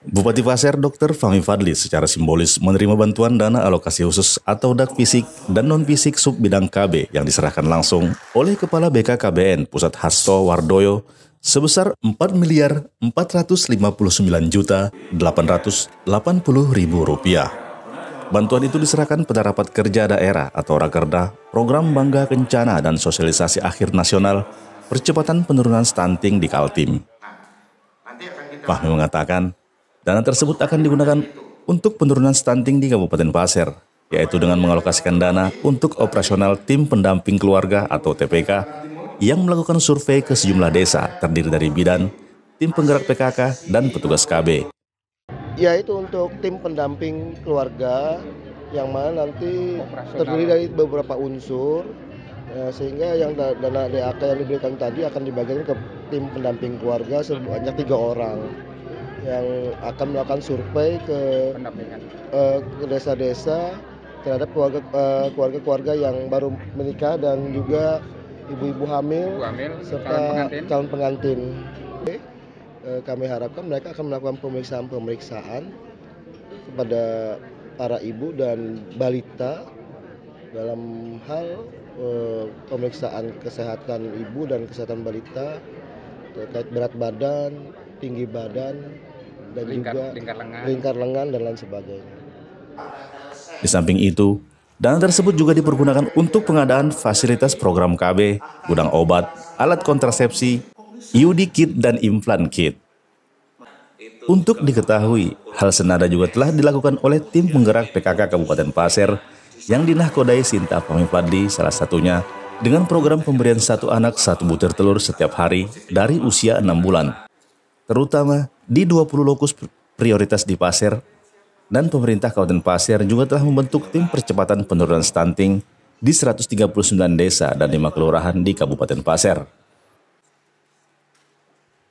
Bupati Pasir Dr. Fahmi Fadli secara simbolis menerima bantuan dana alokasi khusus atau dak fisik dan non fisik sub bidang KB yang diserahkan langsung oleh Kepala BKKBN Pusat Hasto Wardoyo sebesar 4 miliar 459 juta 880 ribu rupiah. Bantuan itu diserahkan pada rapat kerja daerah atau Rakerda, program Bangga Kencana dan Sosialisasi Akhir Nasional, percepatan penurunan stunting di Kaltim. Fahmi mengatakan, Dana tersebut akan digunakan untuk penurunan stunting di Kabupaten Pasir, yaitu dengan mengalokasikan dana untuk operasional tim pendamping keluarga atau TPK yang melakukan survei ke sejumlah desa terdiri dari bidan, tim penggerak PKK, dan petugas KB. Ya itu untuk tim pendamping keluarga yang mana nanti terdiri dari beberapa unsur ya, sehingga yang dana DAK yang diberikan tadi akan dibagikan ke tim pendamping keluarga sebanyak tiga orang yang akan melakukan survei ke eh, desa-desa terhadap keluarga eh, keluarga uh, yang baru menikah dan juga ibu-ibu hamil, ibu hamil serta calon pengantin. Calon pengantin. uh, kami harapkan mereka akan melakukan pemeriksaan-pemeriksaan kepada para ibu dan balita dalam hal pemeriksaan kesehatan ibu dan kesehatan balita terkait gitu. berat badan, tinggi badan, dan lingkar, juga lingkar lengan. lingkar lengan dan lain sebagainya. Di samping itu, Dana tersebut juga dipergunakan untuk pengadaan fasilitas program KB, gudang obat, alat kontrasepsi, e UD kit dan implan kit. Untuk diketahui, hal senada juga telah dilakukan oleh tim penggerak PKK Kabupaten Pasir yang dinahkodai Sinta Pamifadli salah satunya dengan program pemberian satu anak satu butir telur setiap hari dari usia enam bulan, terutama di 20 lokus prioritas di Pasir, dan pemerintah Kabupaten Pasir juga telah membentuk tim percepatan penurunan stunting di 139 desa dan 5 kelurahan di Kabupaten Pasir.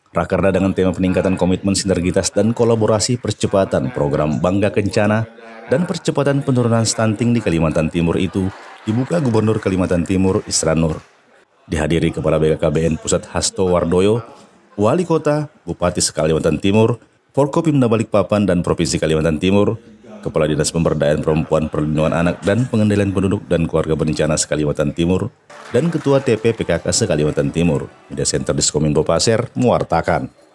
Rakerda dengan tema peningkatan komitmen sinergitas dan kolaborasi percepatan program Bangga Kencana dan percepatan penurunan stunting di Kalimantan Timur itu dibuka Gubernur Kalimantan Timur Isra Nur. Dihadiri Kepala BKKBN Pusat Hasto Wardoyo, Wali Kota, Bupati Kalimantan Timur, Forkopimda Balikpapan dan Provinsi Kalimantan Timur, Kepala Dinas Pemberdayaan Perempuan Perlindungan Anak dan Pengendalian Penduduk dan Keluarga Bencana Sekalimantan Timur, dan Ketua TP PKK Sekalimantan Timur, Media Center Diskominfo Pasir, mewartakan.